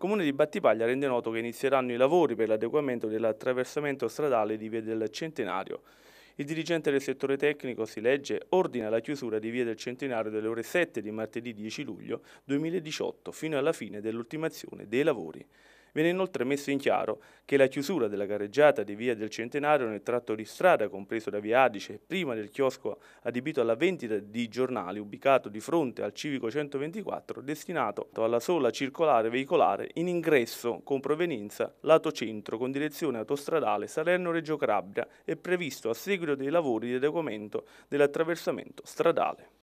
Comune di Battipaglia rende noto che inizieranno i lavori per l'adeguamento dell'attraversamento stradale di Via del Centenario. Il dirigente del settore tecnico, si legge, ordina la chiusura di Via del Centenario dalle ore 7 di martedì 10 luglio 2018 fino alla fine dell'ultimazione dei lavori. Viene inoltre messo in chiaro che la chiusura della gareggiata di Via del Centenario nel tratto di strada compreso da Via Adice prima del chiosco adibito alla vendita di giornali ubicato di fronte al civico 124 destinato alla sola circolare veicolare in ingresso con provenienza lato centro con direzione autostradale Salerno-Reggio Calabria e previsto a seguito dei lavori di adeguamento dell'attraversamento stradale.